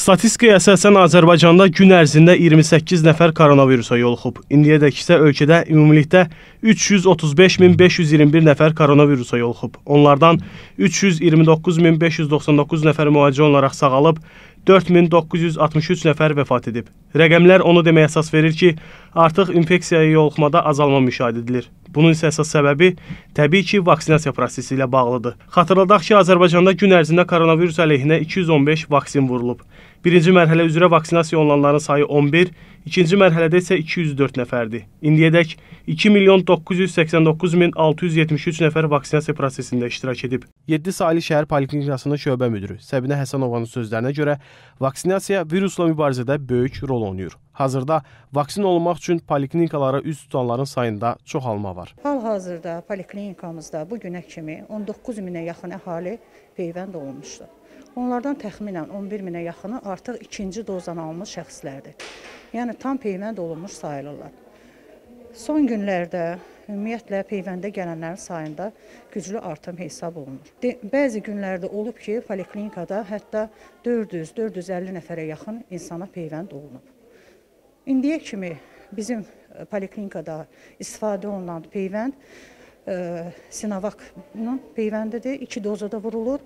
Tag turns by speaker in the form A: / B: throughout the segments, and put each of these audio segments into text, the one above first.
A: Statistikaya əsasən Azərbaycanda gün ərzində 28 nəfər koronavirusa yoluxub. İndiyədək isə ölkədə ümumilikdə 335.521 nəfər koronavirusa yoluxub. Onlardan 329.599 nəfər müalicə olunaraq sağalıb, 4963 nəfər vəfat edib. Rəqəmlər onu deməyə əsas verir ki, artıq infeksiyaya yoluxmada azalma müşahidə edilir. Bunun isə əsas səbəbi təbii ki, vaksinasiya prosesi ilə bağlıdır. Xatırladaq ki, Azərbaycanda gün ərzində koronavirus əleyhinə 215 vaksin vurulub. Birinci mərhələ üzrə vaksinasiya olunanların sayı 11, ikinci mərhələdə isə 204 nəfərdir. İndiyədək 2 milyon 989 min 673 nəfər vaksinasiya prosesində iştirak edib. 7 saylı şəhər poliklinikasının şöbə müdürü Səbinə Həsənovanın sözlərinə görə vaksinasiya virusla mübarizədə böyük rol oynayır. Hazırda vaksin olmaq üçün poliklinikalara üz tutanların sayında çoxalma var.
B: Hal-hazırda poliklinikamızda bu günə kimi 19 minə yaxın əhali peyvənd olunmuşdur. Onlardan təxminən 11 minə yaxını artıq ikinci dozanı almış şəxslərdir. Yəni tam peyvənd olunmuş sayılırlar. Son günlərdə ümumiyyətlə peyvəndə gələnlərin sayında güclü artım hesab olunur. De bəzi günlərdə olub ki, poliklinikada hətta 400-450 nəfərə yaxın insana peyvənd olunub. İndiyə kimi bizim e, poliklinikada istifadə olunan peyvənd e, Sinovak-ın peyvəndidir. 2 dozada vurulur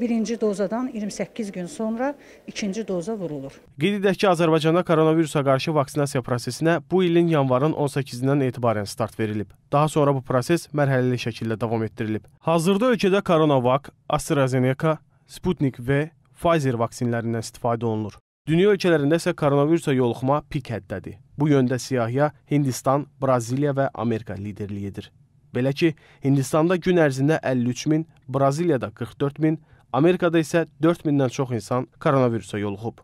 B: birinci dozadan 28 gün sonra ikinci doza vurulur.
A: Qeyd edək ki, Azərbaycanda koronavirusa qarşı vaksinasiya prosesinə bu ilin yanvarın 18-dən etibarən start verilib. Daha sonra bu proses mərhələli şəkildə davam etdirilib. Hazırda ölkədə Coronavac, AstraZeneca, Sputnik V, Pfizer vaksinlərindən istifadə olunur. Dünya ölkələrində isə koronavirusa yoluxma pik həddədir. Bu yöndə siyahıya Hindistan, Braziliya və Amerika liderlik edir. Belə ki, Hindistanda gün ərzində 53 min, Braziliyada 44 min, Amerika'da ise 4000-dən çox insan koronavirusa yoluxub.